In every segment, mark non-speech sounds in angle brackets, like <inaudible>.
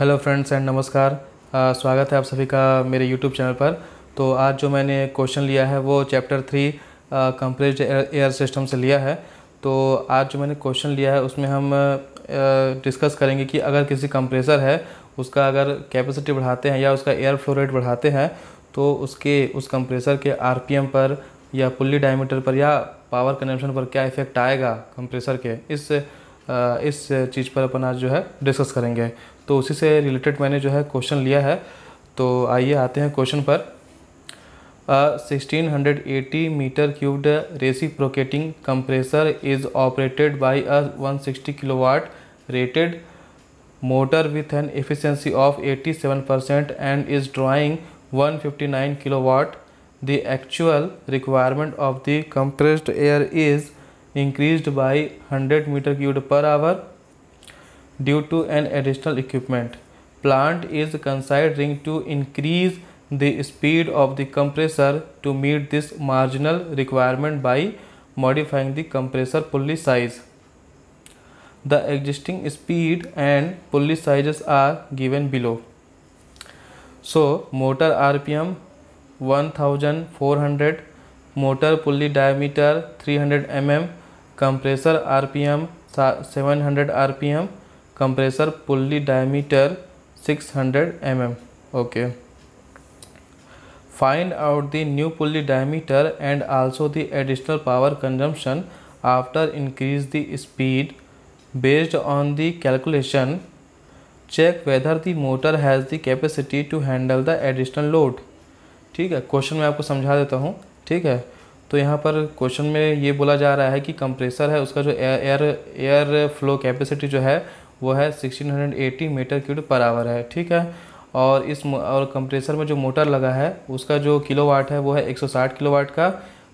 Hello friends and नमस्कार आ, स्वागत है आप सभी का मेरे यूट्यूब चैनल पर तो आज जो मैंने क्वेश्चन लिया है वो chapter three compressed air system से लिया है तो आज जो मैंने क्वेश्चन लिया है उसमें हम डिस्कस करेंगे कि अगर किसी कंप्रेसर है उसका अगर कैपेसिटी बढ़ाते हैं या उसका एयर फ्लो रेट बढ़ाते हैं तो उसके उस कंप्रेसर के आर पर या पुल्ली डायमीटर पर या पावर कनेक्शन पर क्या इफेक्ट आएगा कंप्रेसर के इस इस चीज़ पर अपन आज जो है डिस्कस करेंगे तो उसी से रिलेटेड मैंने जो है क्वेश्चन लिया है तो आइए आते हैं क्वेश्चन पर sixteen hundred eighty meter cubed reciprocating compressor is operated by a one sixty kilowatt rated motor with an efficiency of eighty seven percent and is drawing one fifty nine kilowatt the actual requirement of the compressed air is increase by hundred meter cube per hour due to an additional equipment. Plant is considering to increase the speed of the compressor to meet this marginal requirement by modifying the compressor pulley size. The existing speed and pulley sizes are given below. So motor RPM 1400, motor pulley diameter 300 mm, compressor RPM 700 RPM compressor pulley diameter 600 M okay find out the new pulley diameter and also the additional power consumption after increase the speed based on the calculation check whether the motor has the capacity to handle the additional load ठीक है question मैं आपको समझा देता हूँ ठीक है तो यहाँ पर क्वेश्चन में ये बोला जा रहा है कि कंप्रेसर है उसका जो एयर एयर फ्लो कैपेसिटी जो है वो है 1680 मीटर क्यूब पर आवर है ठीक है और इस और कंप्रेसर में जो मोटर लगा है उसका जो किलोवाट है वो है 160 किलोवाट का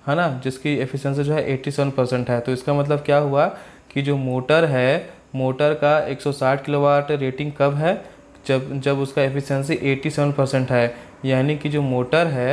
है ना जिसकी एफिशिएंसी जो है 87 परसेंट है तो इसका मतलब क्या हुआ कि जो मोटर है मोटर का 160 किलोवाट रेटिंग कब है जब जब उसका एफिशिएंसी 87 परसेंट है यानी कि जो मोटर है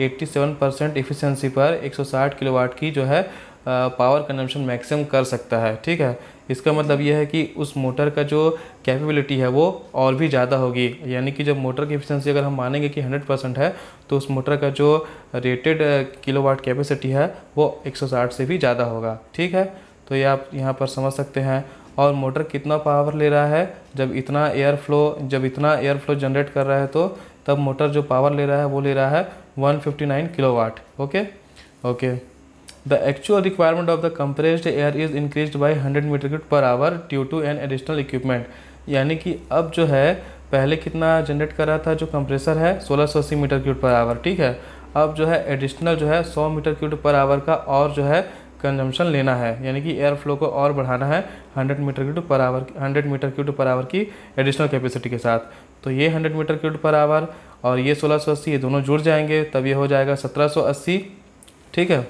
87 परसेंट एफिशेंसी पर 160 किलोवाट की जो है पावर कंजम्पशन मैक्सिमम कर सकता है ठीक है इसका मतलब यह है कि उस मोटर का जो कैपेबिलिटी है वो और भी ज़्यादा होगी यानी कि जब मोटर की एफिशिएंसी अगर हम मानेंगे कि 100 परसेंट है तो उस मोटर का जो रेटेड किलोवाट कैपेसिटी है वो 160 से भी ज़्यादा होगा ठीक है तो ये आप यहाँ पर समझ सकते हैं और मोटर कितना पावर ले रहा है जब इतना एयर फ्लो जब इतना एयर फ्लो जनरेट कर रहा है तो तब मोटर जो पावर ले रहा है वो ले रहा है 159 kilowatt okay okay The actual requirement of the compressed air is increased by 100 meter cube per hour due to an additional equipment. यानी कि अब जो है पहले कितना जनरेट कर रहा था जो कंप्रेसर है 1680 मीटर क्यूट पर आवर ठीक है अब जो है एडिशनल जो है 100 मीटर क्यूट पर आवर का और जो है कंजम्पशन लेना है यानी कि एयर फ्लो को और बढ़ाना है 100 meter cube per hour 100 meter cube per hour की एडिशनल कैपेसिटी के साथ तो ये 100 मीटर क्यूट पर आवर और ये अस्सी ये दोनों जुड़ जाएंगे तब ये हो जाएगा अस्सी ठीक है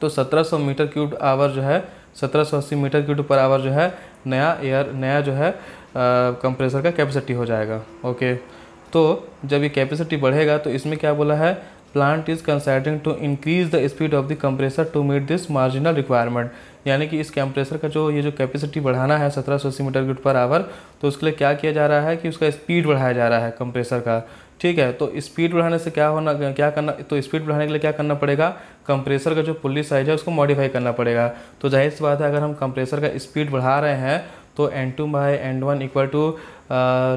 तो 1700 मीटर क्यूब आवर जो है 1780 मीटर क्यूब पर आवर जो है नया एयर नया जो है कंप्रेसर का कैपेसिटी हो जाएगा ओके तो जब ये कैपेसिटी बढ़ेगा तो इसमें क्या बोला है plant is considering to increase the speed of the compressor to meet this marginal requirement यानी कि इस कंप्रेसर का जो ये जो कैपेसिटी बढ़ाना है सत्रह सौ अस्सी मीटर क्यूट पर आवर तो उसके लिए क्या किया जा रहा है कि उसका स्पीड बढ़ाया जा रहा है कंप्रेसर का ठीक है तो स्पीड बढ़ाने से क्या होना क्या करना तो स्पीड बढ़ाने के लिए क्या करना पड़ेगा कंप्रेसर का जो पुलिस साइज है उसको मॉडिफाई करना पड़ेगा तो जाहिर सी बात है अगर हम कंप्रेसर का स्पीड बढ़ा रहे हैं तो N two by N one equal to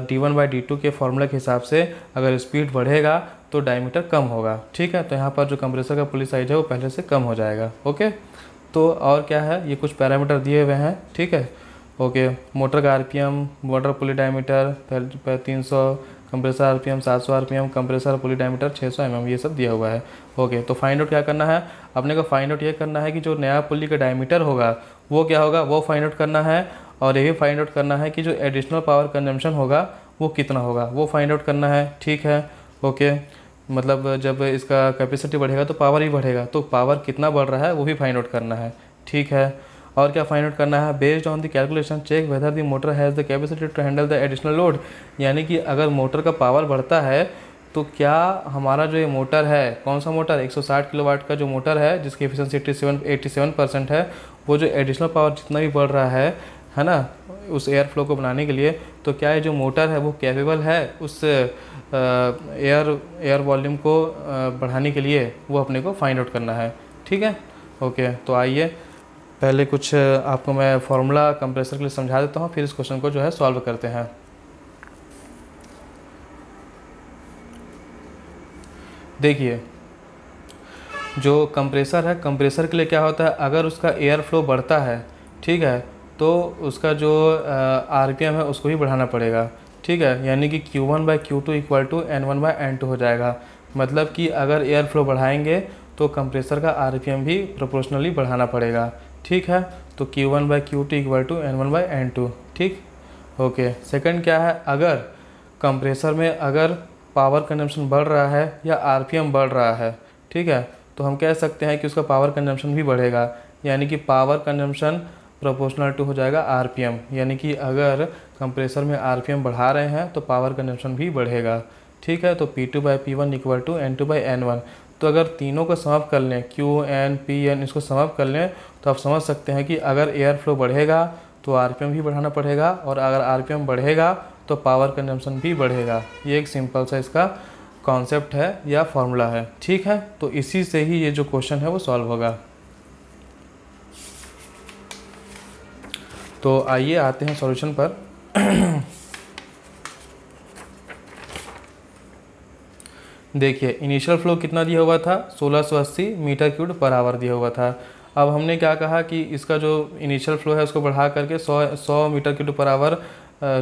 D one by D two के फॉर्मूला के हिसाब से अगर स्पीड बढ़ेगा तो डायमीटर कम होगा ठीक है तो यहाँ पर जो कंप्रेसर का पुलिस साइज है वो पहले से कम हो जाएगा ओके तो और क्या है ये कुछ पैरामीटर दिए हुए हैं ठीक है ओके मोटर का एम मोटर पुलिस डायमीटर तीन सौ compressor R P M compressor pulley diameter छः सौ एम एम ये सब दिया हुआ है ओके तो फाइंड आउट क्या करना है अपने को फाइंड आउट ये करना है कि जो नया पुली का डायमीटर होगा वो क्या होगा वो फाइंड आउट करना है और ये भी फाइंड आउट करना है कि जो एडिशनल पावर कंजम्पशन होगा वो कितना होगा वो फाइंड आउट करना है ठीक है ओके मतलब जब इसका कैपेसिटी बढ़ेगा तो पावर ही बढ़ेगा तो पावर कितना बढ़ रहा है वो भी फाइंड आउट करना है ठीक है और क्या फाइंड आउट करना है based on the calculation check whether the motor has the capacity to handle the additional load यानी कि अगर मोटर का पावर बढ़ता है तो क्या हमारा जो ये मोटर है कौन सा मोटर 160 किलोवाट का जो मोटर है जिसकी एफिशिएंसी 87 87 परसेंट है वो जो एडिशनल पावर जितना भी बढ़ रहा है है ना उस एयर फ्लो को बनाने के लिए तो क्या ये जो मोटर है वो कैपेबल है उस एयर एयर वॉल्यूम को बढ़ाने के लिए वो अपने को फाइंड आउट करना है ठीक है ओके तो आइए पहले कुछ आपको मैं फॉर्मूला कंप्रेसर के लिए समझा देता हूँ फिर इस क्वेश्चन को जो है सॉल्व करते हैं देखिए जो कंप्रेसर है कंप्रेसर के लिए क्या होता है अगर उसका एयर फ्लो बढ़ता है ठीक है तो उसका जो आर पी एम है उसको भी बढ़ाना पड़ेगा ठीक है यानी कि Q1 one by Q two equal to N one by N two हो जाएगा मतलब कि अगर एयर फ्लो बढ़ाएंगे तो कंप्रेसर का आर पी एम भी प्रोपोर्शनली बढ़ाना पड़ेगा ठीक है तो Q1 one by Q two equal to N one by N two ठीक ओके सेकंड क्या है अगर कंप्रेसर में अगर पावर कंजम्पशन बढ़ रहा है या आर बढ़ रहा है ठीक है तो हम कह सकते हैं कि उसका पावर कंजम्पशन भी बढ़ेगा यानी कि पावर कंजम्पशन प्रोपोर्शनल टू हो जाएगा आर यानी कि अगर कंप्रेसर में आर बढ़ा रहे हैं तो पावर कंजम्पशन भी बढ़ेगा ठीक है तो P2 two by P one equal to N two by N one तो अगर तीनों को समाप्त कर लें क्यू एन पी एन इसको समाप्त कर लें तो आप समझ सकते हैं कि अगर एयर फ्लो बढ़ेगा तो आर भी बढ़ाना पड़ेगा और अगर आर बढ़ेगा तो पावर कंजम्पन भी बढ़ेगा ये एक सिंपल सा इसका कॉन्सेप्ट है या फॉर्मूला है ठीक है तो इसी से ही ये जो क्वेश्चन है वो सॉल्व होगा तो आइए आते हैं सॉल्यूशन पर <clears throat> देखिए इनिशियल फ्लो कितना दिया हुआ था सोलह मीटर क्यूड पर आवर दिया हुआ था अब हमने क्या कहा कि इसका जो इनिशियल फ्लो है उसको बढ़ा करके 100 100 मीटर क्यूड पर आवर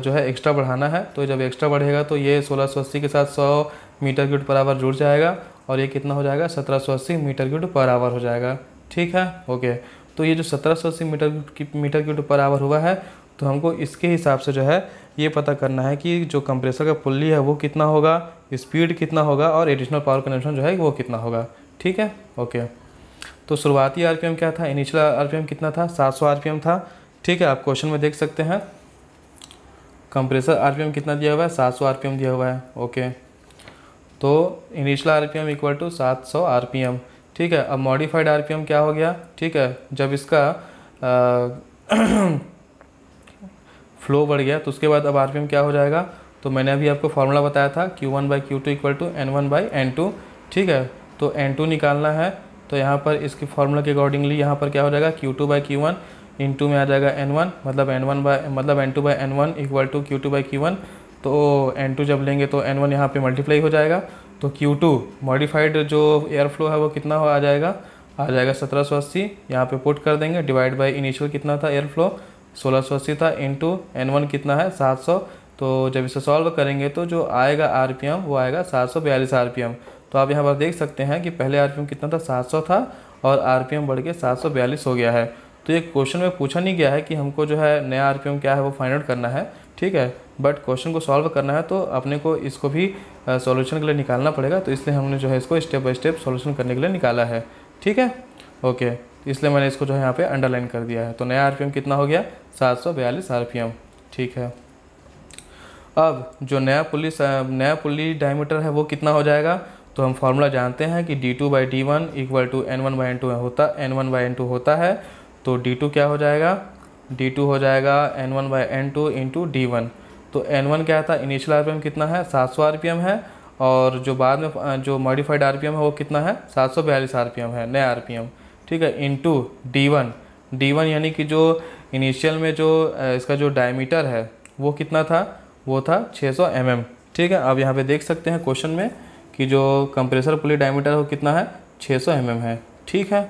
जो है एक्स्ट्रा बढ़ाना है तो जब एक्स्ट्रा बढ़ेगा तो ये 1680 के साथ 100 मीटर क्यूड पर आवर जुड़ जाएगा और ये कितना हो जाएगा 1780 मीटर क्यूड पर आवर हो जाएगा ठीक है ओके तो ये जो 1780 meter meter cubed per hour हुआ है तो हमको इसके हिसाब से जो है ये पता करना है कि जो कंप्रेसर का पुल्ली है वो कितना होगा स्पीड कितना होगा और एडिशनल पावर कनेक्शन जो है वो कितना होगा ठीक है ओके तो शुरुआती आर क्या था इनिशियल आर कितना था सात सौ था ठीक है आप क्वेश्चन में देख सकते हैं कंप्रेसर आर कितना दिया हुआ है सात सौ दिया हुआ है ओके तो initial RPM equal to 700 RPM ठीक है अब मॉडिफाइड आर क्या हो गया ठीक है जब इसका आ, <clears throat> फ्लो बढ़ गया तो उसके बाद अब आर क्या हो जाएगा तो मैंने अभी आपको फार्मूला बताया था Q one by Q two equal to N one by N two ठीक है तो एन टू निकालना है तो यहाँ पर इसके फार्मूला के अकॉर्डिंगली यहाँ पर क्या हो जाएगा Q two by Q one into में आ जाएगा एन वन मतलब एन वन बाई मतलब N two by N one equal to Q two by Q one तो एन टू जब लेंगे तो एन वन यहाँ पर मल्टीप्लाई हो जाएगा तो क्यू टू मॉडिफाइड जो एयर फ्लो है वो कितना हो आ जाएगा आ जाएगा सत्रह सौ अस्सी यहाँ पर पुट कर देंगे डिवाइड बाई इनिशियल कितना था एयर फ्लो सोलह सौ अस्सी था इंटू एन वन कितना है सात सौ तो जब इसे सॉल्व करेंगे तो जो आएगा आर पी एम वो आएगा सात सौ बयालीस आर पी एम तो आप यहाँ पर देख सकते हैं कि पहले आर पी एम कितना था सात सौ था और आर पी एम बढ़ के सात सौ बयालीस हो गया है तो ये क्वेश्चन में पूछा नहीं गया है कि हमको जो है नया आर पी एम क्या है वो फाइंड आउट करना है ठीक है बट क्वेश्चन को सॉल्व करना है तो अपने को इसको भी सॉल्यूशन के लिए निकालना पड़ेगा तो इसलिए हमने जो है इसको स्टेप बाय स्टेप सॉल्यूशन करने के लिए निकाला है ठीक है ओके तो इसलिए मैंने इसको जो है यहाँ पे अंडरलाइन कर दिया है तो नया आरपीएम कितना हो गया सात सौ बयालीस आर ठीक है अब जो नया पुलिस नया पुलिस डायमीटर है वो कितना हो जाएगा तो हम फार्मूला जानते हैं कि D two by D one equal to N one by N two होता N one by N two होता है तो डी टू क्या हो जाएगा डी टू हो जाएगा N one by N two into D one तो एन वन क्या था इनिशियल एम कितना है सात सौ एम है और जो बाद में जो मॉडिफाइड एम है वो कितना है सात सौ बयालीस एम है नया एम ठीक है into D one D one यानी कि जो इनिशियल में जो इसका जो डायमीटर है वो कितना था वो था 600 सौ mm, ठीक है अब यहाँ पे देख सकते हैं क्वेश्चन में कि जो कंप्रेसर पुली डायमीटर वो कितना है 600 सौ mm है ठीक है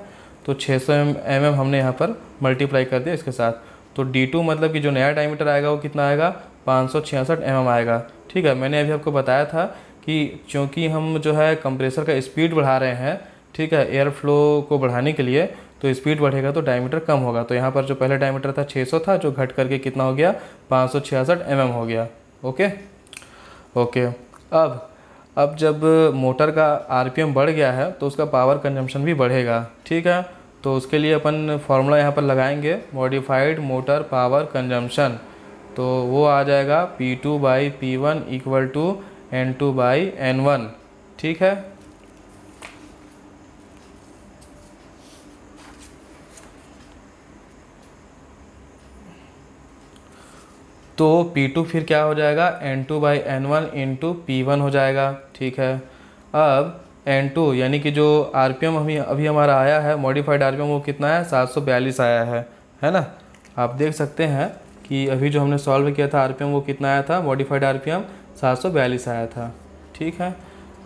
तो 600 सौ mm हमने यहाँ पर मल्टीप्लाई कर दिया इसके साथ तो D2 मतलब कि जो नया डायमीटर आएगा वो कितना आएगा पाँच सौ mm आएगा ठीक है मैंने अभी आपको बताया था कि चूँकि हम जो है कंप्रेसर का स्पीड बढ़ा रहे हैं ठीक है एयर फ्लो को बढ़ाने के लिए तो स्पीड बढ़ेगा तो डायमीटर कम होगा तो यहाँ पर जो पहले डायमीटर था 600 था जो घट करके कितना हो गया पाँच सौ mm हो गया ओके ओके अब अब जब मोटर का आर बढ़ गया है तो उसका पावर कंजम्पशन भी बढ़ेगा ठीक है तो उसके लिए अपन फार्मूला यहाँ पर लगाएंगे मॉडिफाइड मोटर पावर कंजम्पशन तो वो आ जाएगा P2 two by P one equal to N two by N one ठीक है तो P2 फिर क्या हो जाएगा N2 two by N one into P one हो जाएगा ठीक है अब N2 यानी कि जो आर पी एम अभी अभी हमारा आया है मॉडिफाइड आर पी एम वो कितना है सात सौ बयालीस आया है है ना आप देख सकते हैं कि अभी जो हमने सॉल्व किया था आर पी एम वो कितना आया था मॉडिफाइड आर पी एम सात सौ बयालीस आया था ठीक है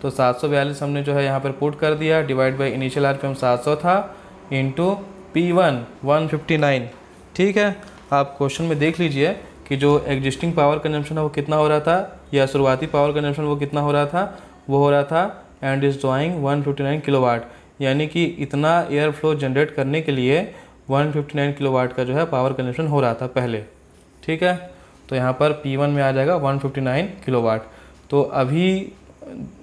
तो सात सौ बयालीस हमने जो है यहाँ पर पुट कर दिया divide by initial R P M सात सौ था into P one one fifty nine ठीक है आप क्वेश्चन में देख लीजिए कि जो एग्जिस्टिंग पावर कंजम्पशन है वो कितना हो रहा था या शुरुआती पावर कंजम्पशन वो कितना हो रहा था वो हो रहा था एंड इज ड्राइंग 159 किलोवाट यानी कि इतना एयर फ्लो जनरेट करने के लिए 159 किलोवाट का जो है पावर कंजम्पशन हो रहा था पहले ठीक है तो यहाँ पर P1 में आ जाएगा 159 किलोवाट तो अभी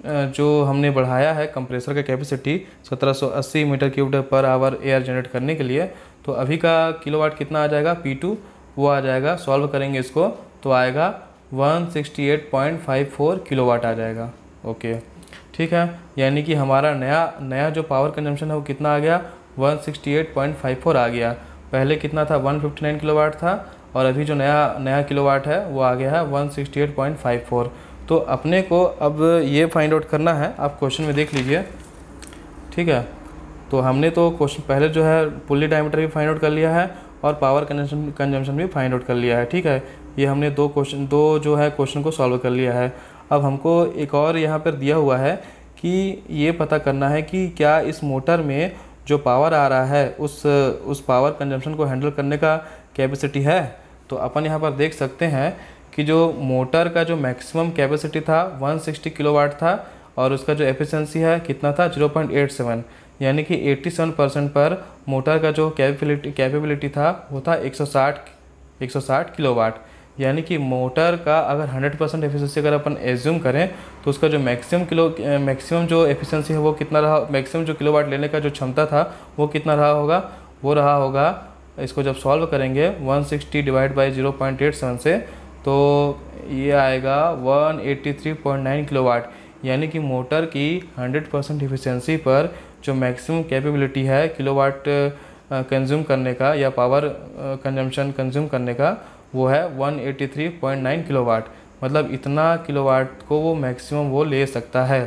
जो हमने बढ़ाया है कंप्रेसर का capacity 1780 meter cube per hour air generate करने के लिए तो अभी का किलोवाट कितना आ जाएगा P2 वो आ जाएगा सॉल्व करेंगे इसको तो आएगा 168.54 किलोवाट आ जाएगा ओके ठीक है यानी कि हमारा नया नया जो पावर कंजम्पशन है वो कितना आ गया 168.54 आ गया पहले कितना था 159 किलोवाट था और अभी जो नया नया किलोवाट है वो आ गया है 168.54 तो अपने को अब ये फाइंड आउट करना है आप क्वेश्चन में देख लीजिए ठीक है तो हमने तो क्वेश्चन पहले जो है पुली डायमीटर भी फाइंड आउट कर लिया है और पावर कंजम्पशन कंजम्पशन भी फाइंड आउट कर लिया है ठीक है ये हमने दो क्वेश्चन दो जो है क्वेश्चन को सॉल्व कर लिया है अब हमको एक और यहाँ पर दिया हुआ है कि ये पता करना है कि क्या इस मोटर में जो पावर आ रहा है उस उस पावर कंजम्पशन को हैंडल करने का कैपेसिटी है तो अपन यहाँ पर देख सकते हैं कि जो मोटर का जो मैक्सिमम कैपेसिटी था 160 किलोवाट था और उसका जो एफिशिएंसी है कितना था 0.87 यानी कि 87 परसेंट पर मोटर का जो कैपेबिलिटी कैपेबिलिटी था वो था 160 160 किलोवाट यानी कि मोटर का अगर 100 परसेंट एफिशेंसी अगर अपन एज्यूम करें तो उसका जो मैक्सिमम किलो मैक्सिमम जो एफिशिएंसी है वो कितना रहा मैक्सिमम जो किलोवाट लेने का जो क्षमता था वो कितना रहा होगा वो रहा होगा इसको जब सॉल्व करेंगे 160 डिवाइड बाय 0.87 से तो ये आएगा 183.9 किलोवाट यानी कि मोटर की 100 परसेंट एफिशेंसी पर जो मैक्सिमम कैपेबिलिटी है किलोवाट कंज्यूम uh, करने का या पावर कंजम्पशन कंज्यूम करने का वो है 183.9 किलोवाट मतलब इतना किलोवाट को वो मैक्सिमम वो ले सकता है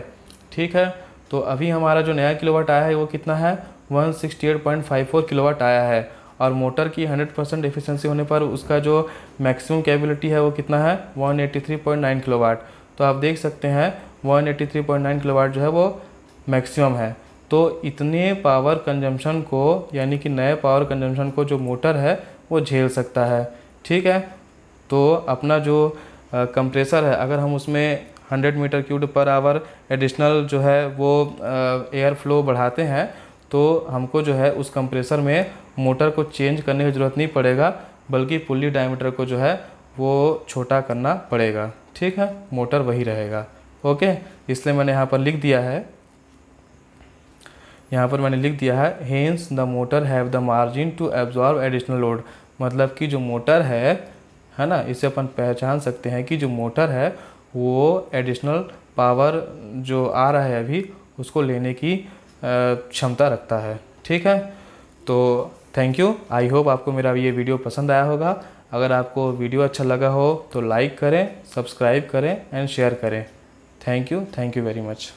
ठीक है तो अभी हमारा जो नया किलोवाट आया है वो कितना है 168.54 किलोवाट आया है और मोटर की 100 परसेंट एफिशेंसी होने पर उसका जो मैक्सिमम कैपेबिलिटी है वो कितना है 183.9 किलोवाट तो आप देख सकते हैं 183.9 किलोवाट जो है वो मैक्सिमम है तो इतने पावर कंजम्पशन को यानी कि नए पावर कंजम्पशन को जो मोटर है वो झेल सकता है ठीक है तो अपना जो कंप्रेसर है अगर हम उसमें 100 metre cube per hour additional जो है वो एयर फ्लो बढ़ाते हैं तो हमको जो है उस कंप्रेसर में मोटर को चेंज करने की ज़रूरत नहीं पड़ेगा बल्कि पुल्ली डायमीटर को जो है वो छोटा करना पड़ेगा ठीक है मोटर वही रहेगा ओके इसलिए मैंने यहाँ पर लिख दिया है यहाँ पर मैंने लिख दिया है hence the motor have the margin to absorb additional load मतलब कि जो मोटर है है ना इसे अपन पहचान सकते हैं कि जो मोटर है वो एडिशनल पावर जो आ रहा है अभी उसको लेने की क्षमता रखता है ठीक है तो थैंक यू आई होप आपको मेरा ये वीडियो पसंद आया होगा अगर आपको वीडियो अच्छा लगा हो तो लाइक करें सब्सक्राइब करें एंड शेयर करें thank you thank you very much